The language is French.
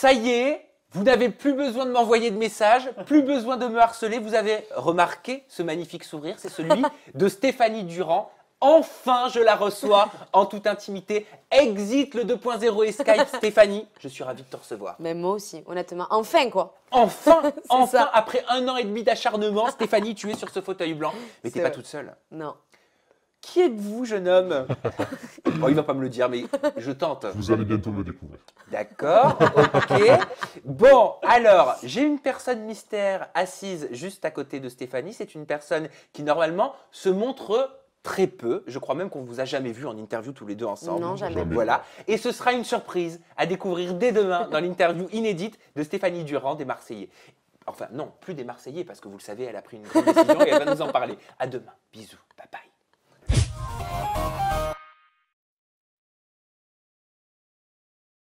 ça y est, vous n'avez plus besoin de m'envoyer de messages, plus besoin de me harceler. Vous avez remarqué ce magnifique sourire, c'est celui de Stéphanie Durand. Enfin, je la reçois en toute intimité. Exit le 2.0 et Skype, Stéphanie. Je suis ravie de te recevoir. Mais moi aussi, honnêtement. Enfin, quoi. Enfin, enfin, après un an et demi d'acharnement, Stéphanie, tu es sur ce fauteuil blanc. Mais t'es pas toute seule. Non. Qui êtes-vous, jeune homme Bon, il va pas me le dire, mais je tente. Vous allez bientôt le découvrir. D'accord, ok. Bon, alors, j'ai une personne mystère assise juste à côté de Stéphanie. C'est une personne qui, normalement, se montre très peu. Je crois même qu'on vous a jamais vu en interview tous les deux ensemble. Non, jamais. Voilà. Et ce sera une surprise à découvrir dès demain dans l'interview inédite de Stéphanie Durand des Marseillais. Enfin, non, plus des Marseillais, parce que vous le savez, elle a pris une grande décision et elle va nous en parler. À demain. Bisous.